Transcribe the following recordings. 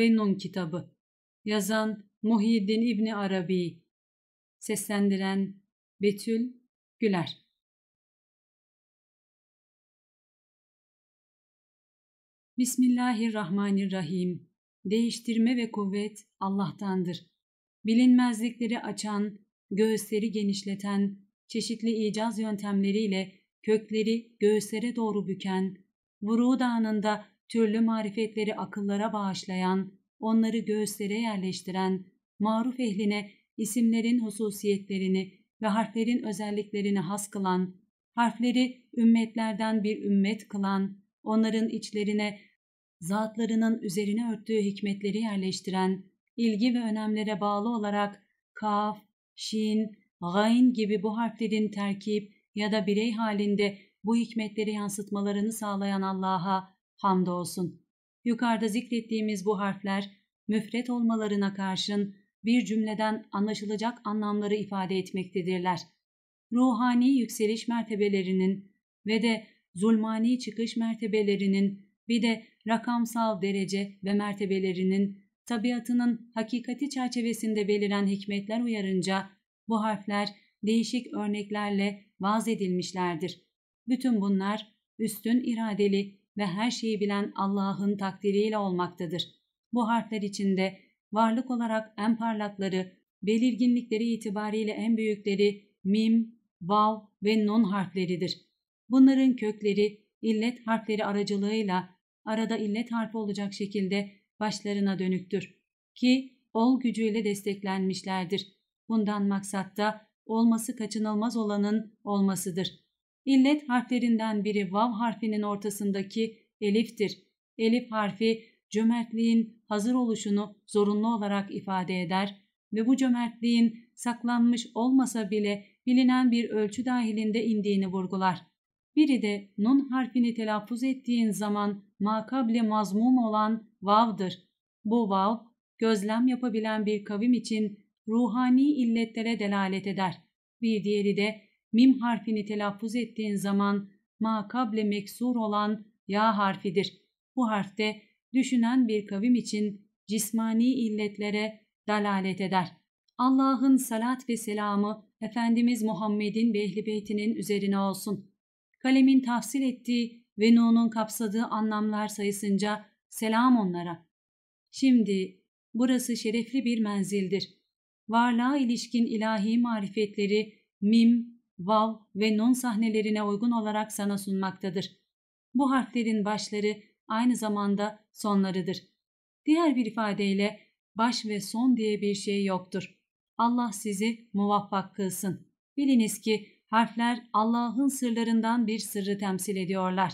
Bennun kitabı. Yazan Muhyiddin İbni Arabi. Seslendiren Betül Güler. Bismillahirrahmanirrahim. Değiştirme ve kuvvet Allah'tandır. Bilinmezlikleri açan, göğüsleri genişleten, çeşitli icaz yöntemleriyle kökleri göğüslere doğru büken, vuruğu anında türlü marifetleri akıllara bağışlayan, onları göğüslere yerleştiren, maruf ehline isimlerin hususiyetlerini ve harflerin özelliklerini has kılan, harfleri ümmetlerden bir ümmet kılan, onların içlerine zatlarının üzerine örttüğü hikmetleri yerleştiren, ilgi ve önemlere bağlı olarak kaf, şin, gayn gibi bu harflerin terkip ya da birey halinde bu hikmetleri yansıtmalarını sağlayan Allah'a Hamdolsun. Yukarıda zikrettiğimiz bu harfler müfret olmalarına karşın bir cümleden anlaşılacak anlamları ifade etmektedirler. Ruhani yükseliş mertebelerinin ve de zulmani çıkış mertebelerinin bir de rakamsal derece ve mertebelerinin tabiatının hakikati çerçevesinde beliren hikmetler uyarınca bu harfler değişik örneklerle vaz edilmişlerdir. Bütün bunlar üstün iradeli ve her şeyi bilen Allah'ın takdiriyle olmaktadır. Bu harfler içinde varlık olarak en parlakları, belirginlikleri itibariyle en büyükleri mim, vav ve nun harfleridir. Bunların kökleri illet harfleri aracılığıyla arada illet harfi olacak şekilde başlarına dönüktür ki ol gücüyle desteklenmişlerdir. Bundan maksatta olması kaçınılmaz olanın olmasıdır. İllet harflerinden biri vav harfinin ortasındaki eliftir. Elif harfi cömertliğin hazır oluşunu zorunlu olarak ifade eder ve bu cömertliğin saklanmış olmasa bile bilinen bir ölçü dahilinde indiğini vurgular. Biri de nun harfini telaffuz ettiğin zaman makable mazmum olan vav'dır. Bu vav, gözlem yapabilen bir kavim için ruhani illetlere delalet eder. Bir diğeri de mim harfini telaffuz ettiğin zaman ma meksur olan ya harfidir. Bu harfte düşünen bir kavim için cismani illetlere dalalet eder. Allah'ın salat ve selamı Efendimiz Muhammed'in ve üzerine olsun. Kalemin tafsil ettiği ve nunun kapsadığı anlamlar sayısınca selam onlara. Şimdi burası şerefli bir menzildir. Varlığa ilişkin ilahi marifetleri mim, vav ve nun sahnelerine uygun olarak sana sunmaktadır. Bu harflerin başları aynı zamanda sonlarıdır. Diğer bir ifadeyle baş ve son diye bir şey yoktur. Allah sizi muvaffak kılsın. Biliniz ki harfler Allah'ın sırlarından bir sırrı temsil ediyorlar.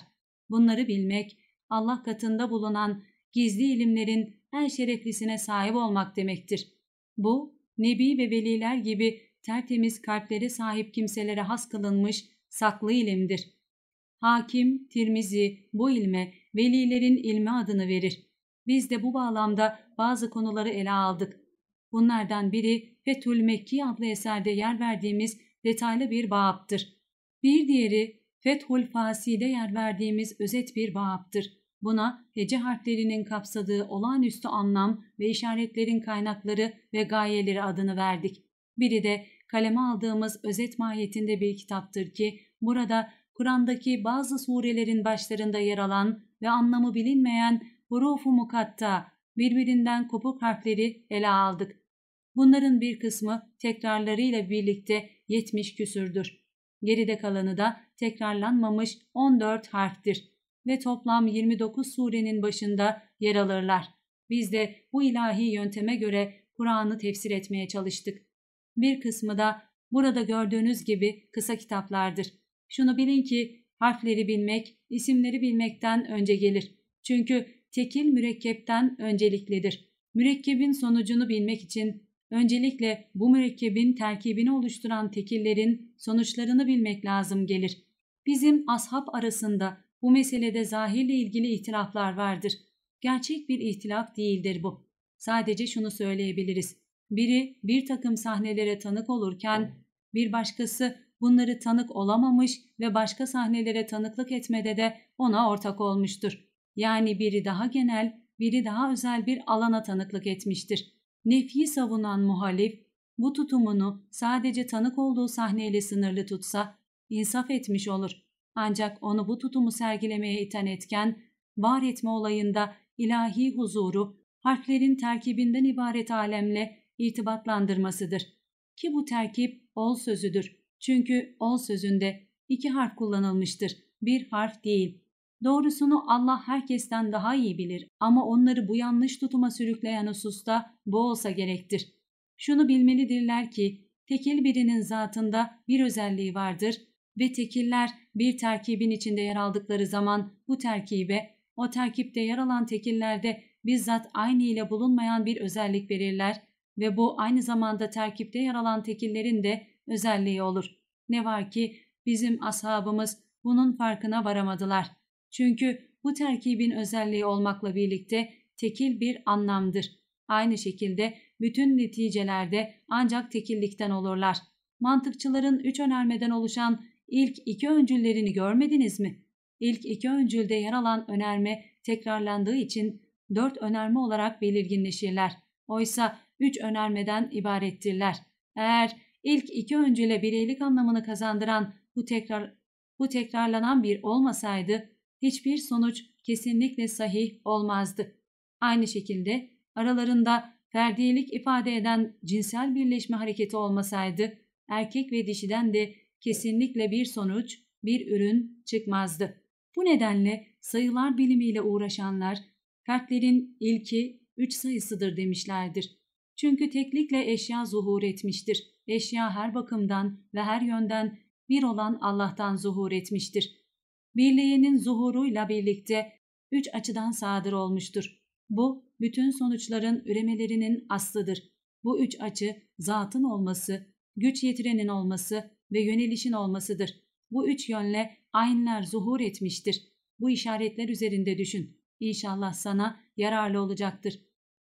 Bunları bilmek, Allah katında bulunan gizli ilimlerin en şereflisine sahip olmak demektir. Bu, Nebi ve Veliler gibi tertemiz kalplere sahip kimselere has kılınmış saklı ilimdir. Hakim, Tirmizi bu ilme velilerin ilmi adını verir. Biz de bu bağlamda bazı konuları ele aldık. Bunlardan biri Fethül Mekki adlı eserde yer verdiğimiz detaylı bir bağaptır. Bir diğeri Fethül Fasi'de yer verdiğimiz özet bir bağaptır. Buna hece harflerinin kapsadığı olağanüstü anlam ve işaretlerin kaynakları ve gayeleri adını verdik. Biri de kaleme aldığımız özet mahiyetinde bir kitaptır ki burada Kur'an'daki bazı surelerin başlarında yer alan ve anlamı bilinmeyen huruf-u mukatta birbirinden kopuk harfleri ele aldık. Bunların bir kısmı tekrarlarıyla birlikte 70 küsürdür. Geride kalanı da tekrarlanmamış 14 harftir ve toplam 29 surenin başında yer alırlar. Biz de bu ilahi yönteme göre Kur'an'ı tefsir etmeye çalıştık. Bir kısmı da burada gördüğünüz gibi kısa kitaplardır. Şunu bilin ki harfleri bilmek, isimleri bilmekten önce gelir. Çünkü tekil mürekkepten önceliklidir. Mürekkebin sonucunu bilmek için öncelikle bu mürekkebin terkibini oluşturan tekillerin sonuçlarını bilmek lazım gelir. Bizim ashab arasında bu meselede zahirle ilgili ihtilaflar vardır. Gerçek bir ihtilaf değildir bu. Sadece şunu söyleyebiliriz. Biri bir takım sahnelere tanık olurken bir başkası bunları tanık olamamış ve başka sahnelere tanıklık etmede de ona ortak olmuştur. Yani biri daha genel, biri daha özel bir alana tanıklık etmiştir. Nefi savunan muhalif, bu tutumunu sadece tanık olduğu sahneyle sınırlı tutsa, insaf etmiş olur. Ancak onu bu tutumu sergilemeye iten etken, var etme olayında ilahi huzuru, harflerin terkibinden ibaret alemle irtibatlandırmasıdır. Ki bu terkip ol sözüdür. Çünkü ol sözünde iki harf kullanılmıştır, bir harf değil. Doğrusunu Allah herkesten daha iyi bilir ama onları bu yanlış tutuma sürükleyen hususta bu olsa gerektir. Şunu bilmelidirler ki tekil birinin zatında bir özelliği vardır ve tekiller bir terkibin içinde yer aldıkları zaman bu terkibe, o terkipte yer alan tekillerde bizzat aynı ile bulunmayan bir özellik verirler ve bu aynı zamanda terkipte yer alan tekillerin de özelliği olur. Ne var ki bizim ashabımız bunun farkına varamadılar. Çünkü bu terkibin özelliği olmakla birlikte tekil bir anlamdır. Aynı şekilde bütün neticelerde ancak tekillikten olurlar. Mantıkçıların üç önermeden oluşan ilk iki öncüllerini görmediniz mi? İlk iki öncülde yer alan önerme tekrarlandığı için dört önerme olarak belirginleşirler. Oysa üç önermeden ibarettirler. Eğer ilk iki öncüle bireylik anlamını kazandıran bu, tekrar, bu tekrarlanan bir olmasaydı hiçbir sonuç kesinlikle sahih olmazdı. Aynı şekilde aralarında ferdiyelik ifade eden cinsel birleşme hareketi olmasaydı erkek ve dişiden de kesinlikle bir sonuç, bir ürün çıkmazdı. Bu nedenle sayılar bilimiyle uğraşanlar fertlerin ilki üç sayısıdır demişlerdir. Çünkü teklikle eşya zuhur etmiştir. Eşya her bakımdan ve her yönden bir olan Allah'tan zuhur etmiştir. Birliğinin zuhuruyla birlikte üç açıdan sadır olmuştur. Bu, bütün sonuçların üremelerinin aslıdır. Bu üç açı, zatın olması, güç yetirenin olması ve yönelişin olmasıdır. Bu üç yönle aynlar zuhur etmiştir. Bu işaretler üzerinde düşün. İnşallah sana yararlı olacaktır.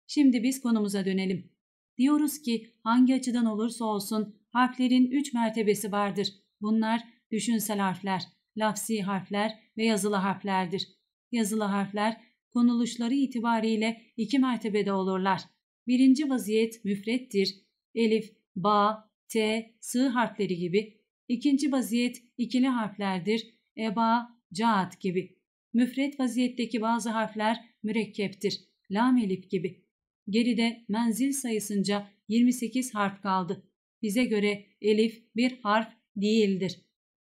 Şimdi biz konumuza dönelim. Diyoruz ki hangi açıdan olursa olsun harflerin üç mertebesi vardır. Bunlar düşünsel harfler, lafsi harfler ve yazılı harflerdir. Yazılı harfler konuluşları itibariyle iki mertebede olurlar. Birinci vaziyet müfrettir. Elif, ba, t, Sı harfleri gibi. İkinci vaziyet ikili harflerdir. Eba, caat gibi. Müfret vaziyetteki bazı harfler mürekkeptir. Lam elif gibi. Geride menzil sayısınca 28 harf kaldı. Bize göre elif bir harf değildir.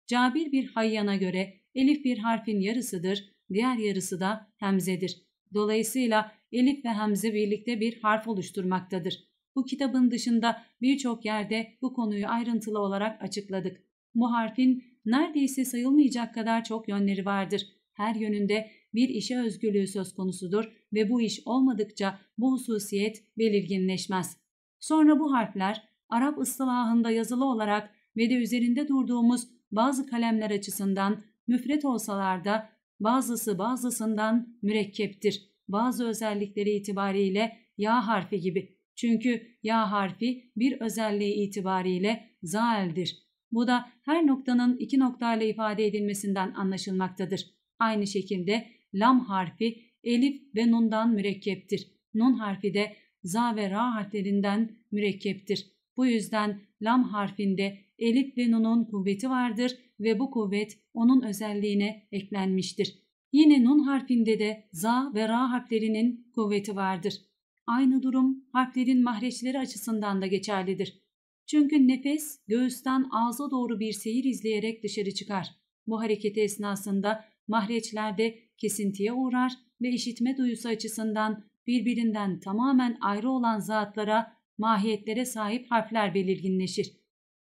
Cabir bir hayyana göre elif bir harfin yarısıdır, diğer yarısı da hemzedir. Dolayısıyla elif ve hemze birlikte bir harf oluşturmaktadır. Bu kitabın dışında birçok yerde bu konuyu ayrıntılı olarak açıkladık. Bu harfin neredeyse sayılmayacak kadar çok yönleri vardır her yönünde bir işe özgürlüğü söz konusudur ve bu iş olmadıkça bu hususiyet belirginleşmez. Sonra bu harfler Arap ıslahında yazılı olarak ve de üzerinde durduğumuz bazı kalemler açısından müfret olsalar da bazısı bazısından mürekkeptir. Bazı özellikleri itibariyle ya harfi gibi. Çünkü ya harfi bir özelliği itibariyle zaldir. Bu da her noktanın iki noktayla ifade edilmesinden anlaşılmaktadır. Aynı şekilde lam harfi elif ve nundan mürekkeptir. Nun harfi de za ve ra harflerinden mürekkeptir. Bu yüzden lam harfinde elif ve nunun kuvveti vardır ve bu kuvvet onun özelliğine eklenmiştir. Yine nun harfinde de za ve ra harflerinin kuvveti vardır. Aynı durum harflerin mahreçleri açısından da geçerlidir. Çünkü nefes göğüsten ağza doğru bir seyir izleyerek dışarı çıkar. Bu hareketi esnasında mahreçlerde kesintiye uğrar ve işitme duyusu açısından birbirinden tamamen ayrı olan zatlara, mahiyetlere sahip harfler belirginleşir.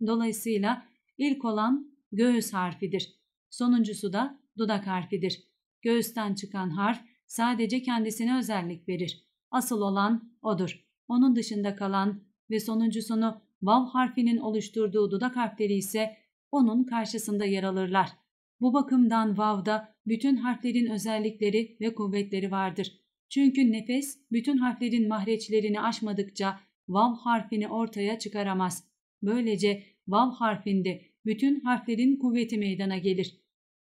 Dolayısıyla ilk olan göğüs harfidir. Sonuncusu da dudak harfidir. Göğüsten çıkan harf sadece kendisine özellik verir. Asıl olan odur. Onun dışında kalan ve sonuncusunu vav harfinin oluşturduğu dudak harfleri ise onun karşısında yer alırlar. Bu bakımdan vav da bütün harflerin özellikleri ve kuvvetleri vardır. Çünkü nefes bütün harflerin mahreçlerini aşmadıkça vav harfini ortaya çıkaramaz. Böylece vav harfinde bütün harflerin kuvveti meydana gelir.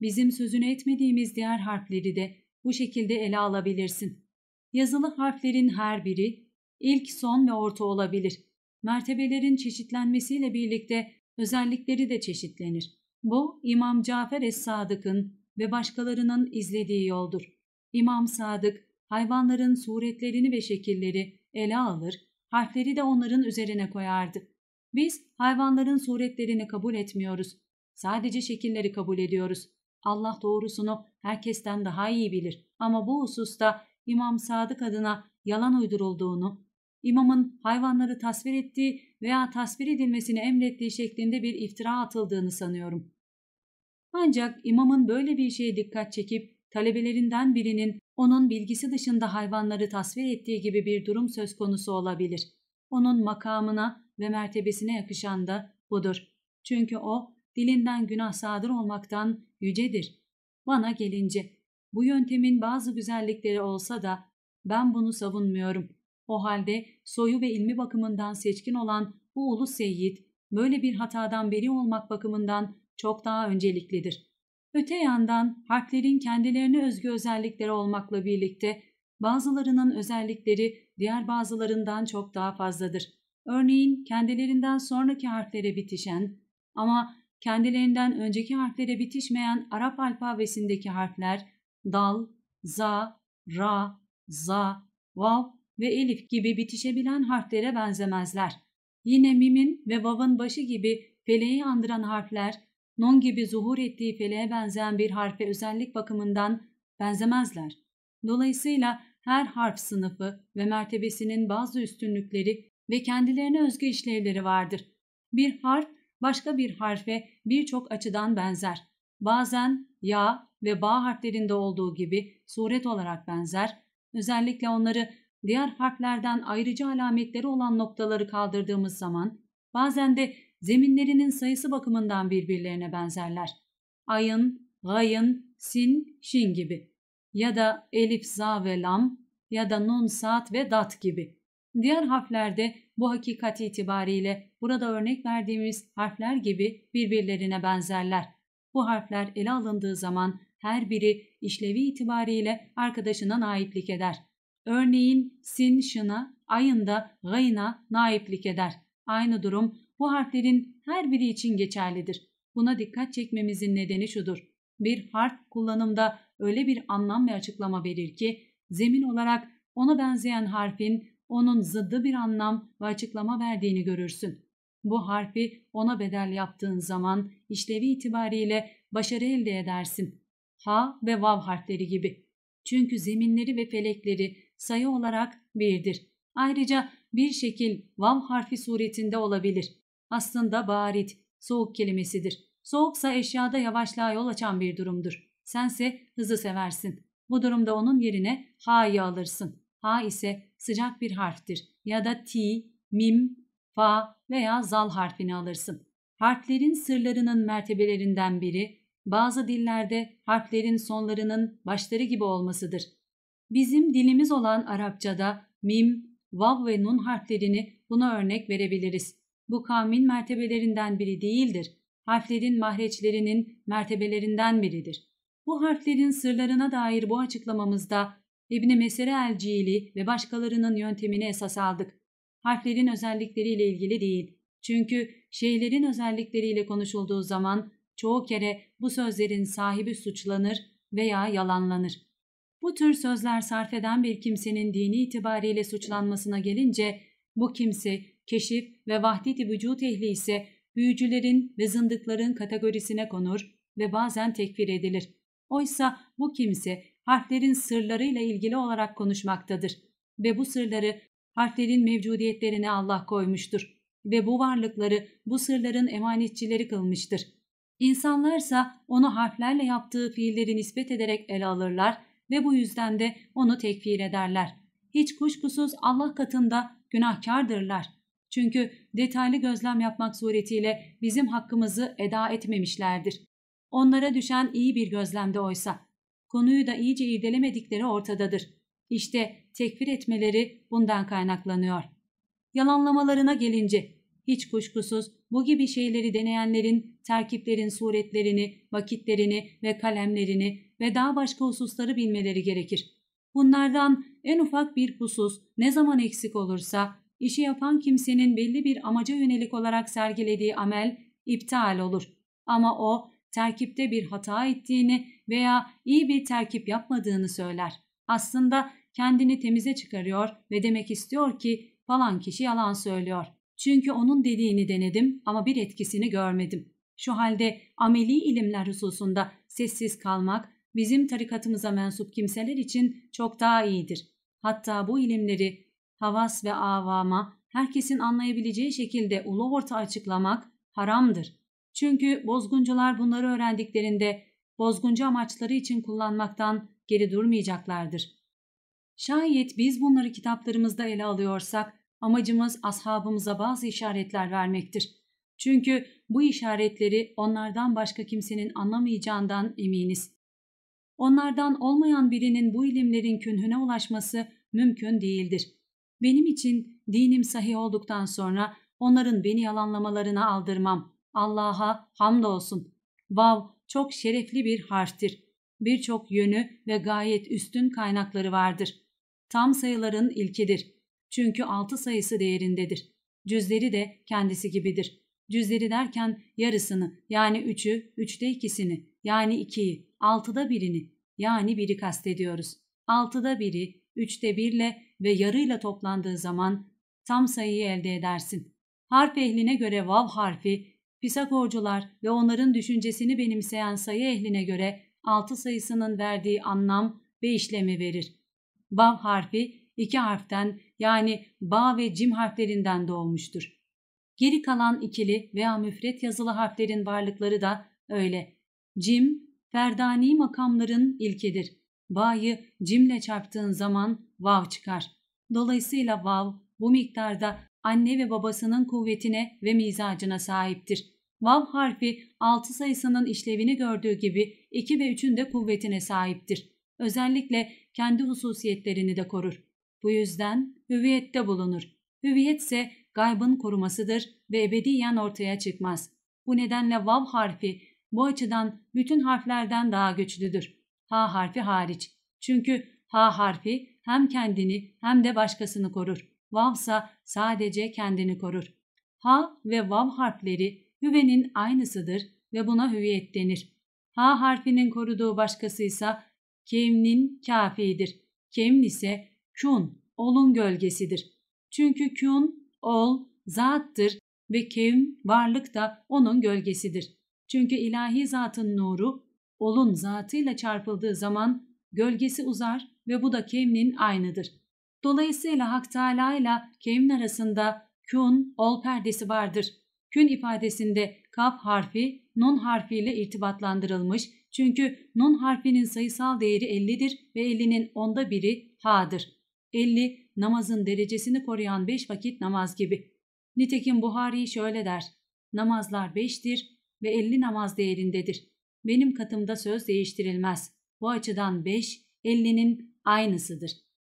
Bizim sözünü etmediğimiz diğer harfleri de bu şekilde ele alabilirsin. Yazılı harflerin her biri ilk, son ve orta olabilir. Mertebelerin çeşitlenmesiyle birlikte özellikleri de çeşitlenir. Bu İmam Cafer Es-Sadık'ın ve başkalarının izlediği yoldur. İmam Sadık, hayvanların suretlerini ve şekilleri ele alır, harfleri de onların üzerine koyardı. Biz hayvanların suretlerini kabul etmiyoruz. Sadece şekilleri kabul ediyoruz. Allah doğrusunu herkesten daha iyi bilir ama bu hususta İmam Sadık adına yalan uydurulduğunu, imamın hayvanları tasvir ettiği veya tasvir edilmesini emrettiği şeklinde bir iftira atıldığını sanıyorum.'' Ancak imamın böyle bir şeye dikkat çekip talebelerinden birinin onun bilgisi dışında hayvanları tasvir ettiği gibi bir durum söz konusu olabilir. Onun makamına ve mertebesine yakışan da budur. Çünkü o dilinden günah sadır olmaktan yücedir. Bana gelince bu yöntemin bazı güzellikleri olsa da ben bunu savunmuyorum. O halde soyu ve ilmi bakımından seçkin olan bu ulu seyyid böyle bir hatadan beri olmak bakımından çok daha önceliklidir. Öte yandan harflerin kendilerine özgü özellikleri olmakla birlikte bazılarının özellikleri diğer bazılarından çok daha fazladır. Örneğin kendilerinden sonraki harflere bitişen ama kendilerinden önceki harflere bitişmeyen Arap alfabesindeki harfler dal, za, ra, za, vav ve elif gibi bitişebilen harflere benzemezler. Yine mimin ve vav'ın başı gibi feleği andıran harfler nun gibi zuhur ettiği feleğe benzeyen bir harfe özellik bakımından benzemezler. Dolayısıyla her harf sınıfı ve mertebesinin bazı üstünlükleri ve kendilerine özgü işlevleri vardır. Bir harf başka bir harfe birçok açıdan benzer. Bazen ya ve ba harflerinde olduğu gibi suret olarak benzer. Özellikle onları diğer harflerden ayrıcı alametleri olan noktaları kaldırdığımız zaman bazen de zeminlerinin sayısı bakımından birbirlerine benzerler. Ayın, gayın, sin, şin gibi ya da elif, za ve lam ya da nun, saat ve dat gibi. Diğer harflerde bu hakikati itibariyle burada örnek verdiğimiz harfler gibi birbirlerine benzerler. Bu harfler ele alındığı zaman her biri işlevi itibariyle arkadaşına naiplik eder. Örneğin sin şına, ayında gayına naiplik eder. Aynı durum bu harflerin her biri için geçerlidir. Buna dikkat çekmemizin nedeni şudur. Bir harf kullanımda öyle bir anlam ve açıklama verir ki zemin olarak ona benzeyen harfin onun zıddı bir anlam ve açıklama verdiğini görürsün. Bu harfi ona bedel yaptığın zaman işlevi itibariyle başarı elde edersin. Ha ve vav harfleri gibi. Çünkü zeminleri ve felekleri sayı olarak birdir. Ayrıca bir şekil vav harfi suretinde olabilir. Aslında barit, soğuk kelimesidir. Soğuksa eşyada yavaşlığa yol açan bir durumdur. Sense hızı seversin. Bu durumda onun yerine ha'yı alırsın. Ha ise sıcak bir harftir. Ya da ti, mim, fa veya zal harfini alırsın. Harflerin sırlarının mertebelerinden biri bazı dillerde harflerin sonlarının başları gibi olmasıdır. Bizim dilimiz olan Arapçada mim, vav ve nun harflerini buna örnek verebiliriz bu kavmin mertebelerinden biri değildir. Harflerin mahreçlerinin mertebelerinden biridir. Bu harflerin sırlarına dair bu açıklamamızda İbni Mesere el ve başkalarının yöntemini esas aldık. Harflerin özellikleriyle ilgili değil. Çünkü şeylerin özellikleriyle konuşulduğu zaman çoğu kere bu sözlerin sahibi suçlanır veya yalanlanır. Bu tür sözler sarf eden bir kimsenin dini itibariyle suçlanmasına gelince bu kimse keşif ve vahdeti vücut ehli ise büyücülerin ve zındıkların kategorisine konur ve bazen tekfir edilir. Oysa bu kimse harflerin sırlarıyla ilgili olarak konuşmaktadır ve bu sırları harflerin mevcudiyetlerine Allah koymuştur ve bu varlıkları bu sırların emanetçileri kılmıştır. İnsanlarsa onu harflerle yaptığı fiilleri nispet ederek ele alırlar ve bu yüzden de onu tekfir ederler. Hiç kuşkusuz Allah katında günahkardırlar. Çünkü detaylı gözlem yapmak suretiyle bizim hakkımızı eda etmemişlerdir. Onlara düşen iyi bir gözlemde oysa. Konuyu da iyice irdelemedikleri ortadadır. İşte tekfir etmeleri bundan kaynaklanıyor. Yalanlamalarına gelince hiç kuşkusuz bu gibi şeyleri deneyenlerin terkiplerin suretlerini, vakitlerini ve kalemlerini ve daha başka hususları bilmeleri gerekir. Bunlardan en ufak bir husus ne zaman eksik olursa işi yapan kimsenin belli bir amaca yönelik olarak sergilediği amel iptal olur. Ama o terkipte bir hata ettiğini veya iyi bir terkip yapmadığını söyler. Aslında kendini temize çıkarıyor ve demek istiyor ki falan kişi yalan söylüyor. Çünkü onun dediğini denedim ama bir etkisini görmedim. Şu halde ameli ilimler hususunda sessiz kalmak bizim tarikatımıza mensup kimseler için çok daha iyidir. Hatta bu ilimleri havas ve avama herkesin anlayabileceği şekilde ulu orta açıklamak haramdır. Çünkü bozguncular bunları öğrendiklerinde bozguncu amaçları için kullanmaktan geri durmayacaklardır. Şayet biz bunları kitaplarımızda ele alıyorsak amacımız ashabımıza bazı işaretler vermektir. Çünkü bu işaretleri onlardan başka kimsenin anlamayacağından eminiz. Onlardan olmayan birinin bu ilimlerin künhüne ulaşması mümkün değildir. Benim için dinim sahih olduktan sonra onların beni yalanlamalarına aldırmam. Allah'a hamdolsun. Vav çok şerefli bir harftir. Birçok yönü ve gayet üstün kaynakları vardır. Tam sayıların ilkidir. Çünkü altı sayısı değerindedir. Cüzleri de kendisi gibidir. Cüzleri derken yarısını yani üçü, üçte ikisini yani ikiyi altıda birini yani biri kastediyoruz. Altıda biri, üçte birle ve yarıyla toplandığı zaman tam sayıyı elde edersin. Harf ehline göre vav harfi, Pisagorcular ve onların düşüncesini benimseyen sayı ehline göre altı sayısının verdiği anlam ve işlemi verir. Vav harfi iki harften yani ba ve cim harflerinden doğmuştur. Geri kalan ikili veya müfret yazılı harflerin varlıkları da öyle. Cim, ferdani makamların ilkidir. Bayı cimle çarptığın zaman vav çıkar. Dolayısıyla vav bu miktarda anne ve babasının kuvvetine ve mizacına sahiptir. Vav harfi 6 sayısının işlevini gördüğü gibi 2 ve 3'ün de kuvvetine sahiptir. Özellikle kendi hususiyetlerini de korur. Bu yüzden hüviyette bulunur. Hüviyet ise gaybın korumasıdır ve ebediyen ortaya çıkmaz. Bu nedenle vav harfi bu açıdan bütün harflerden daha güçlüdür. Ha harfi hariç. Çünkü ha harfi hem kendini hem de başkasını korur. vavsa sadece kendini korur. Ha ve vav harfleri hüvenin aynısıdır ve buna hüviyet denir. Ha harfinin koruduğu başkasıysa kemnin kafidir. Kemn ise kün, olun gölgesidir. Çünkü kün, ol, zattır ve kevn varlık da onun gölgesidir. Çünkü ilahi zatın nuru olun zatıyla çarpıldığı zaman gölgesi uzar ve bu da kevnin aynıdır. Dolayısıyla Hak Teala ile kevn arasında kün, ol perdesi vardır. Kün ifadesinde kaf harfi nun harfiyle irtibatlandırılmış çünkü nun harfinin sayısal değeri 50'dir ve 50'nin onda biri ha'dır. 50 namazın derecesini koruyan 5 vakit namaz gibi. Nitekim Buhari şöyle der. Namazlar 5'tir, ve 50 namaz değerindedir. Benim katımda söz değiştirilmez. Bu açıdan 5, 50'nin aynısıdır.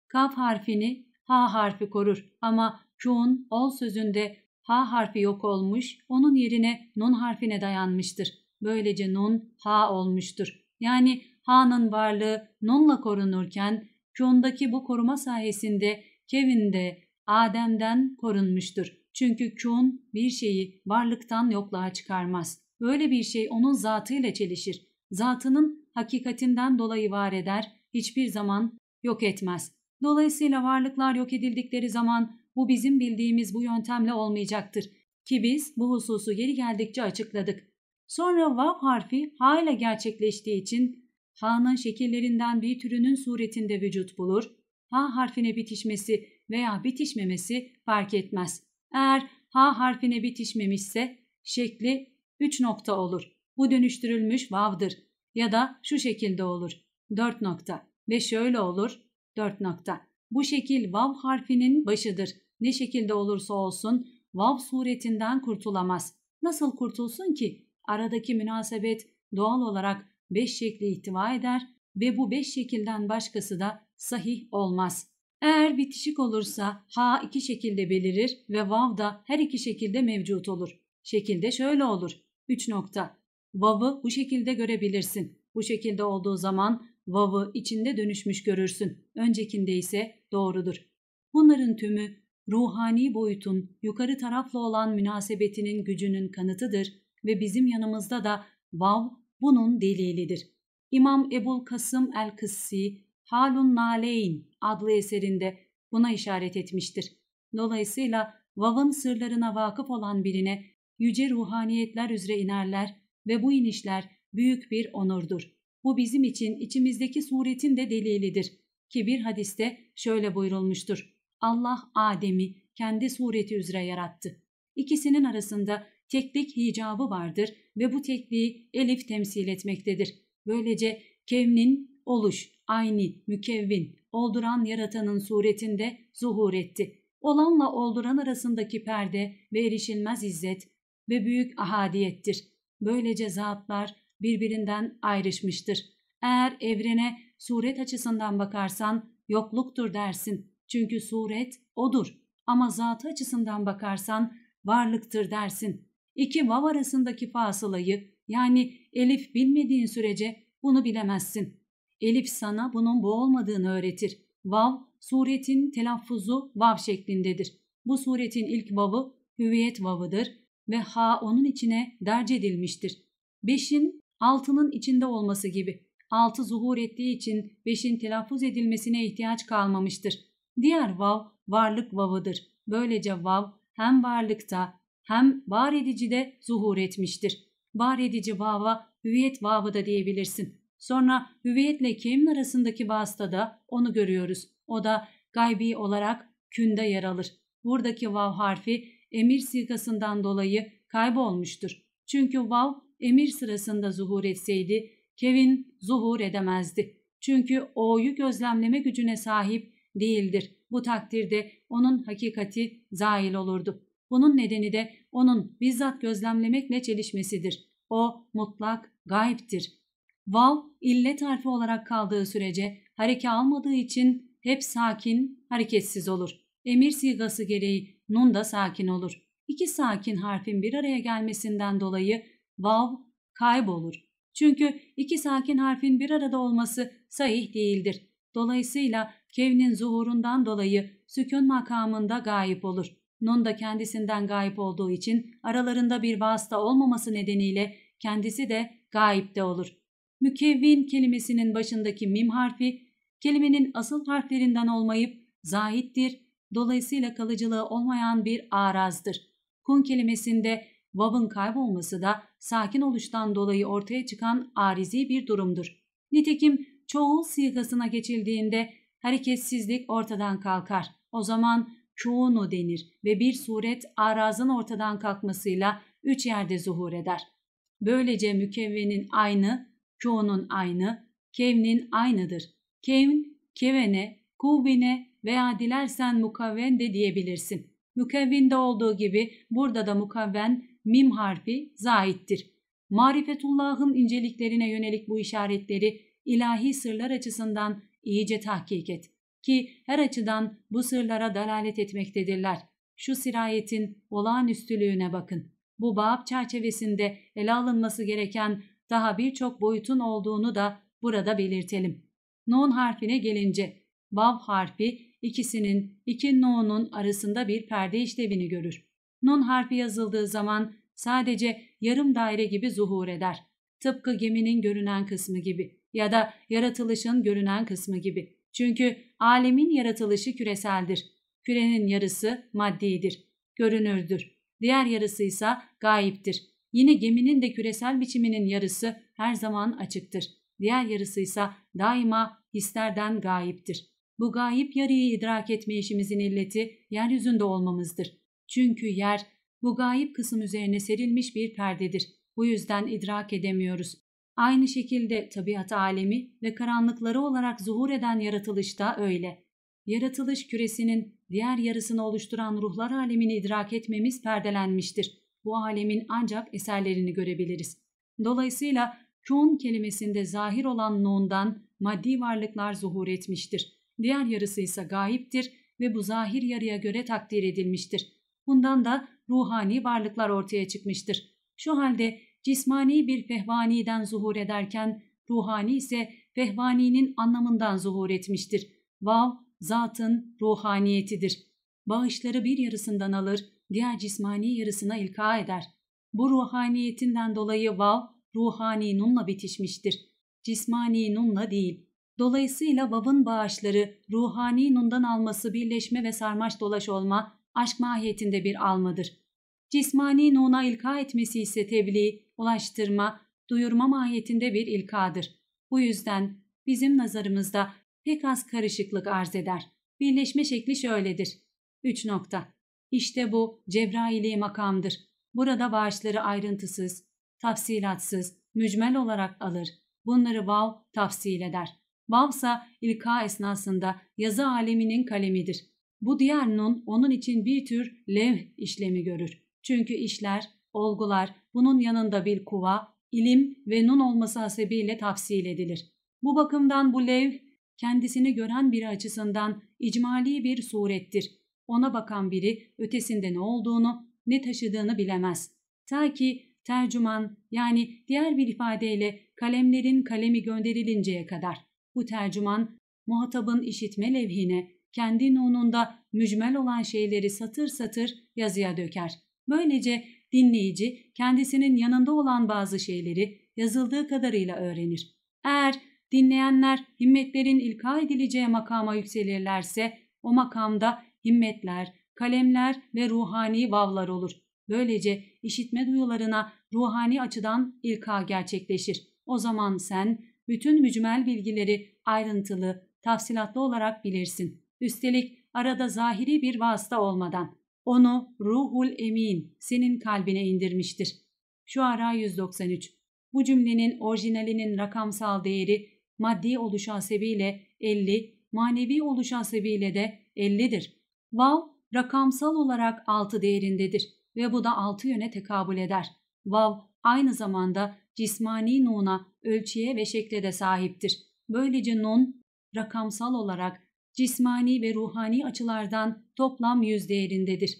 Kaf harfini ha harfi korur ama kun ol sözünde ha harfi yok olmuş, onun yerine nun harfine dayanmıştır. Böylece nun ha olmuştur. Yani ha'nın varlığı nunla korunurken kundaki bu koruma sayesinde Kevin'de Adem'den korunmuştur. Çünkü kun bir şeyi varlıktan yokluğa çıkarmaz.'' Böyle bir şey onun zatıyla çelişir. Zatının hakikatinden dolayı var eder, hiçbir zaman yok etmez. Dolayısıyla varlıklar yok edildikleri zaman bu bizim bildiğimiz bu yöntemle olmayacaktır ki biz bu hususu geri geldikçe açıkladık. Sonra vav harfi ha ile gerçekleştiği için ha'nın şekillerinden bir türünün suretinde vücut bulur. Ha harfine bitişmesi veya bitişmemesi fark etmez. Eğer ha harfine bitişmemişse şekli 3 nokta olur. Bu dönüştürülmüş vav'dır. Ya da şu şekilde olur. 4 nokta. Ve şöyle olur. 4 nokta. Bu şekil vav harfinin başıdır. Ne şekilde olursa olsun vav suretinden kurtulamaz. Nasıl kurtulsun ki? Aradaki münasebet doğal olarak 5 şekli ihtiva eder ve bu 5 şekilden başkası da sahih olmaz. Eğer bitişik olursa ha iki şekilde belirir ve vav da her iki şekilde mevcut olur. Şekilde şöyle olur. 3 nokta. Vav'ı bu şekilde görebilirsin. Bu şekilde olduğu zaman vav'ı içinde dönüşmüş görürsün. Öncekinde ise doğrudur. Bunların tümü ruhani boyutun yukarı tarafla olan münasebetinin gücünün kanıtıdır ve bizim yanımızda da vav bunun delilidir. İmam Ebul Kasım el-Kıssi Halun Naleyn adlı eserinde buna işaret etmiştir. Dolayısıyla vav'ın sırlarına vakıf olan birine yüce ruhaniyetler üzere inerler ve bu inişler büyük bir onurdur. Bu bizim için içimizdeki suretin de delilidir ki bir hadiste şöyle buyurulmuştur. Allah Adem'i kendi sureti üzere yarattı. İkisinin arasında teklik hicabı vardır ve bu tekliği elif temsil etmektedir. Böylece kevnin oluş, ayni, mükevvin, olduran yaratanın suretinde zuhur etti. Olanla olduran arasındaki perde ve erişilmez izzet ve büyük ahadiyettir. Böylece zatlar birbirinden ayrışmıştır. Eğer evrene suret açısından bakarsan yokluktur dersin. Çünkü suret odur. Ama zatı açısından bakarsan varlıktır dersin. İki vav arasındaki fasılayı yani elif bilmediğin sürece bunu bilemezsin. Elif sana bunun bu olmadığını öğretir. Vav, suretin telaffuzu vav şeklindedir. Bu suretin ilk vavı hüviyet vavıdır ve ha onun içine derc edilmiştir. Beşin altının içinde olması gibi. altı zuhur ettiği için beşin telaffuz edilmesine ihtiyaç kalmamıştır. Diğer vav varlık vavıdır. Böylece vav hem varlıkta hem var edicide zuhur etmiştir. Var edici vava hüviyet vavı da diyebilirsin. Sonra hüviyetle kim arasındaki vasıtada onu görüyoruz. O da gaybi olarak künde yer alır. Buradaki vav harfi emir sirkasından dolayı kaybolmuştur. Çünkü vav emir sırasında zuhur etseydi Kevin zuhur edemezdi. Çünkü o'yu gözlemleme gücüne sahip değildir. Bu takdirde onun hakikati zail olurdu. Bunun nedeni de onun bizzat gözlemlemekle çelişmesidir. O mutlak gayiptir. Val illet harfi olarak kaldığı sürece hareke almadığı için hep sakin, hareketsiz olur. Emir sigası gereği nun da sakin olur. İki sakin harfin bir araya gelmesinden dolayı vav kaybolur. Çünkü iki sakin harfin bir arada olması sahih değildir. Dolayısıyla kevnin zuhurundan dolayı sükun makamında gayip olur. Nun da kendisinden gayip olduğu için aralarında bir vasıta olmaması nedeniyle kendisi de gayip de olur. Mükevvin kelimesinin başındaki mim harfi kelimenin asıl harflerinden olmayıp zahittir dolayısıyla kalıcılığı olmayan bir arazdır. Kun kelimesinde vav'ın kaybolması da sakin oluştan dolayı ortaya çıkan arizi bir durumdur. Nitekim çoğul sigasına geçildiğinde hareketsizlik ortadan kalkar. O zaman çoğunu denir ve bir suret arazın ortadan kalkmasıyla üç yerde zuhur eder. Böylece mükevvenin aynı, çoğunun aynı, kevnin aynıdır. Kevn, kevene, kuvvine, veya dilersen mukavven de diyebilirsin. Mükevvinde olduğu gibi burada da mukavven mim harfi zahittir. Marifetullah'ın inceliklerine yönelik bu işaretleri ilahi sırlar açısından iyice tahkik et ki her açıdan bu sırlara dalalet etmektedirler. Şu sirayetin olağanüstülüğüne bakın. Bu bab çerçevesinde ele alınması gereken daha birçok boyutun olduğunu da burada belirtelim. Nun harfine gelince, vav harfi ikisinin, iki nonun arasında bir perde işlevini görür. Nun harfi yazıldığı zaman sadece yarım daire gibi zuhur eder. Tıpkı geminin görünen kısmı gibi ya da yaratılışın görünen kısmı gibi. Çünkü alemin yaratılışı küreseldir. Kürenin yarısı maddidir, görünürdür. Diğer yarısı ise gayiptir. Yine geminin de küresel biçiminin yarısı her zaman açıktır. Diğer yarısı ise daima hislerden gayiptir. Bu gayip yarıyı idrak etme işimizin illeti yeryüzünde olmamızdır. Çünkü yer bu gayip kısım üzerine serilmiş bir perdedir. Bu yüzden idrak edemiyoruz. Aynı şekilde tabiat alemi ve karanlıkları olarak zuhur eden yaratılış da öyle. Yaratılış küresinin diğer yarısını oluşturan ruhlar alemini idrak etmemiz perdelenmiştir. Bu alemin ancak eserlerini görebiliriz. Dolayısıyla kun kelimesinde zahir olan nundan maddi varlıklar zuhur etmiştir diğer yarısı ise gayiptir ve bu zahir yarıya göre takdir edilmiştir. Bundan da ruhani varlıklar ortaya çıkmıştır. Şu halde cismani bir fehvaniden zuhur ederken ruhani ise fehvaninin anlamından zuhur etmiştir. Vav, zatın ruhaniyetidir. Bağışları bir yarısından alır, diğer cismani yarısına ilka eder. Bu ruhaniyetinden dolayı vav, ruhani nunla bitişmiştir. Cismani nunla değil. Dolayısıyla Vav'ın bağışları ruhani nundan alması birleşme ve sarmaş dolaş olma aşk mahiyetinde bir almadır. Cismani nuna ilka etmesi ise tebliğ, ulaştırma, duyurma mahiyetinde bir ilkadır. Bu yüzden bizim nazarımızda pek az karışıklık arz eder. Birleşme şekli şöyledir. 3 nokta. İşte bu Cebrail'i makamdır. Burada bağışları ayrıntısız, tafsilatsız, mücmel olarak alır. Bunları vav tafsil eder. Vavsa ilka esnasında yazı aleminin kalemidir. Bu diğer nun onun için bir tür levh işlemi görür. Çünkü işler, olgular bunun yanında bir kuva, ilim ve nun olması hasebiyle tafsil edilir. Bu bakımdan bu levh kendisini gören biri açısından icmali bir surettir. Ona bakan biri ötesinde ne olduğunu, ne taşıdığını bilemez. Ta ki tercüman yani diğer bir ifadeyle kalemlerin kalemi gönderilinceye kadar bu tercüman muhatabın işitme levhine kendi nununda mücmel olan şeyleri satır satır yazıya döker. Böylece dinleyici kendisinin yanında olan bazı şeyleri yazıldığı kadarıyla öğrenir. Eğer dinleyenler himmetlerin ilka edileceği makama yükselirlerse o makamda himmetler, kalemler ve ruhani vavlar olur. Böylece işitme duyularına ruhani açıdan ilka gerçekleşir. O zaman sen bütün mücmel bilgileri ayrıntılı, tafsilatlı olarak bilirsin. Üstelik arada zahiri bir vasıta olmadan onu ruhul emin senin kalbine indirmiştir. Şu ara 193. Bu cümlenin orijinalinin rakamsal değeri maddi oluş hasebiyle 50, manevi oluş hasebiyle de 50'dir. Vav rakamsal olarak 6 değerindedir ve bu da 6 yöne tekabül eder. Vav aynı zamanda cismani nuna, ölçüye ve şekle de sahiptir. Böylece nun, rakamsal olarak cismani ve ruhani açılardan toplam yüz değerindedir.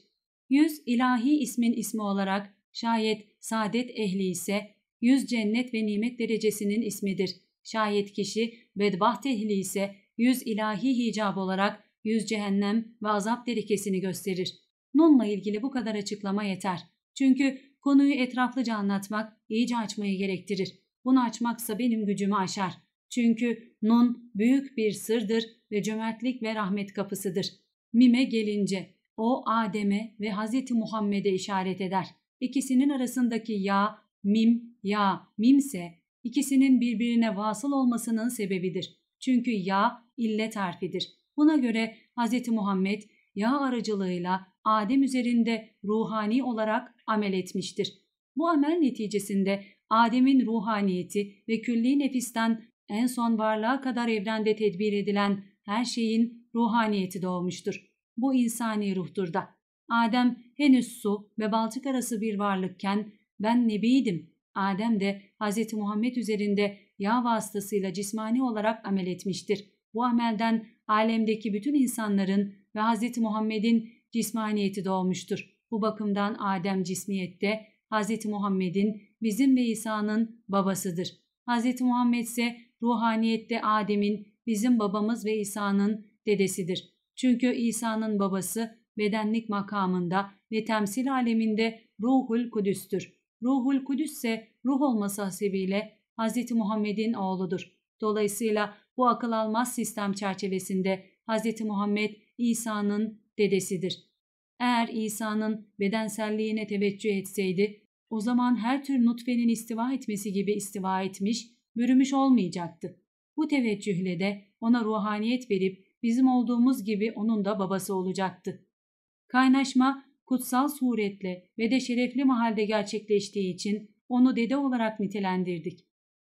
Yüz ilahi ismin ismi olarak şayet saadet ehli ise yüz cennet ve nimet derecesinin ismidir. Şayet kişi bedbaht ehli ise yüz ilahi hicab olarak yüz cehennem ve azap derikesini gösterir. Nunla ilgili bu kadar açıklama yeter. Çünkü Konuyu etraflıca anlatmak, iyice açmayı gerektirir. Bunu açmaksa benim gücümü aşar. Çünkü nun büyük bir sırdır ve cömertlik ve rahmet kapısıdır. Mime gelince o Adem'e ve Hazreti Muhammed'e işaret eder. İkisinin arasındaki ya, mim, ya, mimse ikisinin birbirine vasıl olmasının sebebidir. Çünkü ya illet harfidir. Buna göre Hz. Muhammed ya aracılığıyla Adem üzerinde ruhani olarak amel etmiştir. Bu amel neticesinde Adem'in ruhaniyeti ve külli nefisten en son varlığa kadar evrende tedbir edilen her şeyin ruhaniyeti doğmuştur. Bu insani ruhtur da. Adem henüz su ve balçık arası bir varlıkken ben nebiydim. Adem de Hz. Muhammed üzerinde yağ vasıtasıyla cismani olarak amel etmiştir. Bu amelden alemdeki bütün insanların ve Hz. Muhammed'in cismaniyeti doğmuştur. Bu bakımdan Adem cismiyette Hz. Muhammed'in bizim ve İsa'nın babasıdır. Hz. Muhammed ise ruhaniyette Adem'in bizim babamız ve İsa'nın dedesidir. Çünkü İsa'nın babası bedenlik makamında ve temsil aleminde Ruhul Kudüs'tür. Ruhul Kudüs ise ruh olması hasebiyle Hz. Muhammed'in oğludur. Dolayısıyla bu akıl almaz sistem çerçevesinde Hz. Muhammed İsa'nın dedesidir. Eğer İsa'nın bedenselliğine teveccüh etseydi, o zaman her tür nutfenin istiva etmesi gibi istiva etmiş, bürümüş olmayacaktı. Bu teveccühle de ona ruhaniyet verip bizim olduğumuz gibi onun da babası olacaktı. Kaynaşma kutsal suretle ve de şerefli mahalde gerçekleştiği için onu dede olarak nitelendirdik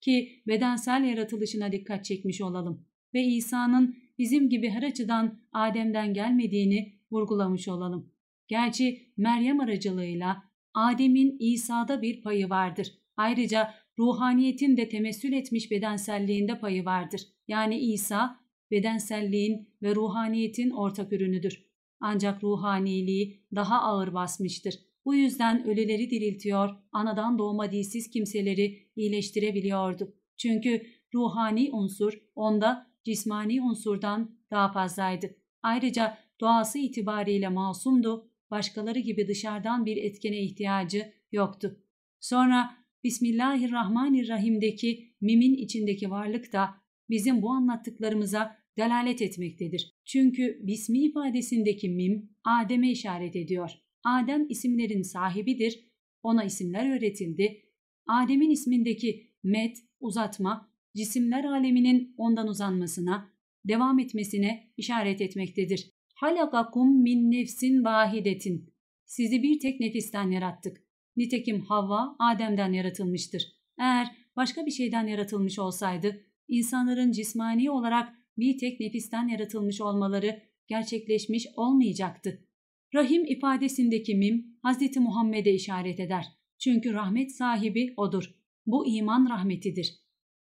ki bedensel yaratılışına dikkat çekmiş olalım ve İsa'nın bizim gibi her açıdan Adem'den gelmediğini vurgulamış olalım. Gerçi Meryem aracılığıyla Adem'in İsa'da bir payı vardır. Ayrıca ruhaniyetin de temessül etmiş bedenselliğinde payı vardır. Yani İsa bedenselliğin ve ruhaniyetin ortak ürünüdür. Ancak ruhaniliği daha ağır basmıştır. Bu yüzden ölüleri diriltiyor, anadan doğma dilsiz kimseleri iyileştirebiliyordu. Çünkü ruhani unsur onda cismani unsurdan daha fazlaydı. Ayrıca doğası itibariyle masumdu, başkaları gibi dışarıdan bir etkene ihtiyacı yoktu. Sonra Bismillahirrahmanirrahim'deki mimin içindeki varlık da bizim bu anlattıklarımıza delalet etmektedir. Çünkü bismi ifadesindeki mim Adem'e işaret ediyor. Adem isimlerin sahibidir, ona isimler öğretildi. Adem'in ismindeki met, uzatma, cisimler aleminin ondan uzanmasına, devam etmesine işaret etmektedir halakakum min nefsin vahidetin. Sizi bir tek nefisten yarattık. Nitekim Havva Adem'den yaratılmıştır. Eğer başka bir şeyden yaratılmış olsaydı, insanların cismani olarak bir tek nefisten yaratılmış olmaları gerçekleşmiş olmayacaktı. Rahim ifadesindeki mim Hz. Muhammed'e işaret eder. Çünkü rahmet sahibi odur. Bu iman rahmetidir.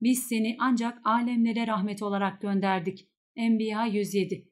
Biz seni ancak alemlere rahmet olarak gönderdik. Enbiya 107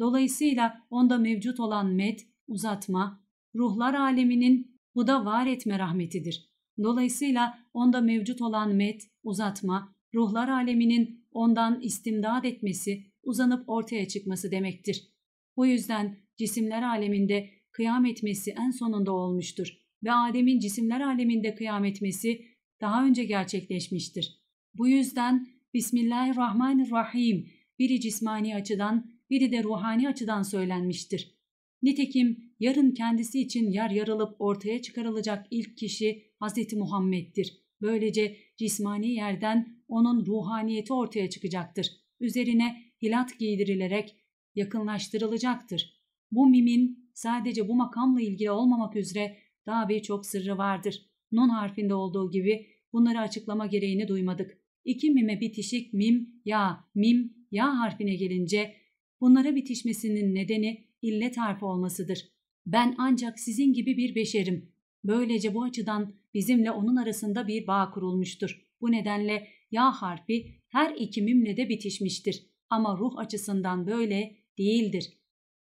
Dolayısıyla onda mevcut olan med, uzatma, ruhlar aleminin bu da var etme rahmetidir. Dolayısıyla onda mevcut olan met, uzatma, ruhlar aleminin ondan istimdad etmesi, uzanıp ortaya çıkması demektir. Bu yüzden cisimler aleminde kıyam etmesi en sonunda olmuştur ve Adem'in cisimler aleminde kıyam etmesi daha önce gerçekleşmiştir. Bu yüzden Bismillahirrahmanirrahim biri cismani açıdan biri de ruhani açıdan söylenmiştir. Nitekim yarın kendisi için yer yarılıp ortaya çıkarılacak ilk kişi Hz. Muhammed'dir. Böylece cismani yerden onun ruhaniyeti ortaya çıkacaktır. Üzerine hilat giydirilerek yakınlaştırılacaktır. Bu mimin sadece bu makamla ilgili olmamak üzere daha birçok sırrı vardır. Nun harfinde olduğu gibi bunları açıklama gereğini duymadık. İki mime bitişik mim, ya, mim, ya harfine gelince bunlara bitişmesinin nedeni illet harfi olmasıdır. Ben ancak sizin gibi bir beşerim. Böylece bu açıdan bizimle onun arasında bir bağ kurulmuştur. Bu nedenle ya harfi her iki mimle de bitişmiştir. Ama ruh açısından böyle değildir.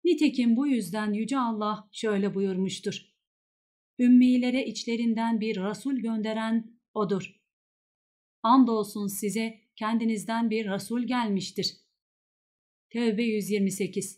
Nitekim bu yüzden Yüce Allah şöyle buyurmuştur. Ümmilere içlerinden bir Rasul gönderen O'dur. Andolsun size kendinizden bir Rasul gelmiştir. Tevbe 128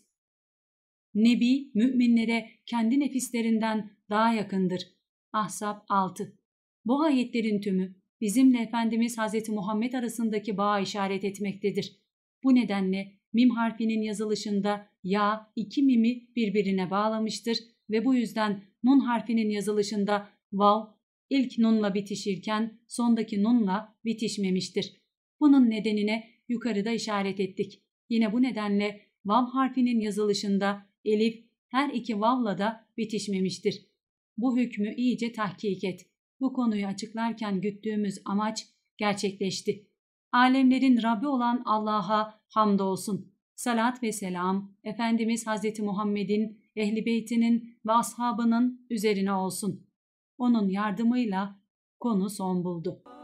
Nebi müminlere kendi nefislerinden daha yakındır. Ahsap 6 Bu ayetlerin tümü bizimle Efendimiz Hz. Muhammed arasındaki bağı işaret etmektedir. Bu nedenle mim harfinin yazılışında ya iki mimi birbirine bağlamıştır ve bu yüzden nun harfinin yazılışında vav ilk nunla bitişirken sondaki nunla bitişmemiştir. Bunun nedenine yukarıda işaret ettik. Yine bu nedenle vav harfinin yazılışında elif her iki vavla da bitişmemiştir. Bu hükmü iyice tahkik et. Bu konuyu açıklarken güttüğümüz amaç gerçekleşti. Alemlerin Rabbi olan Allah'a hamdolsun. Salat ve selam Efendimiz Hazreti Muhammed'in, ehli beytinin ve ashabının üzerine olsun. Onun yardımıyla konu son buldu.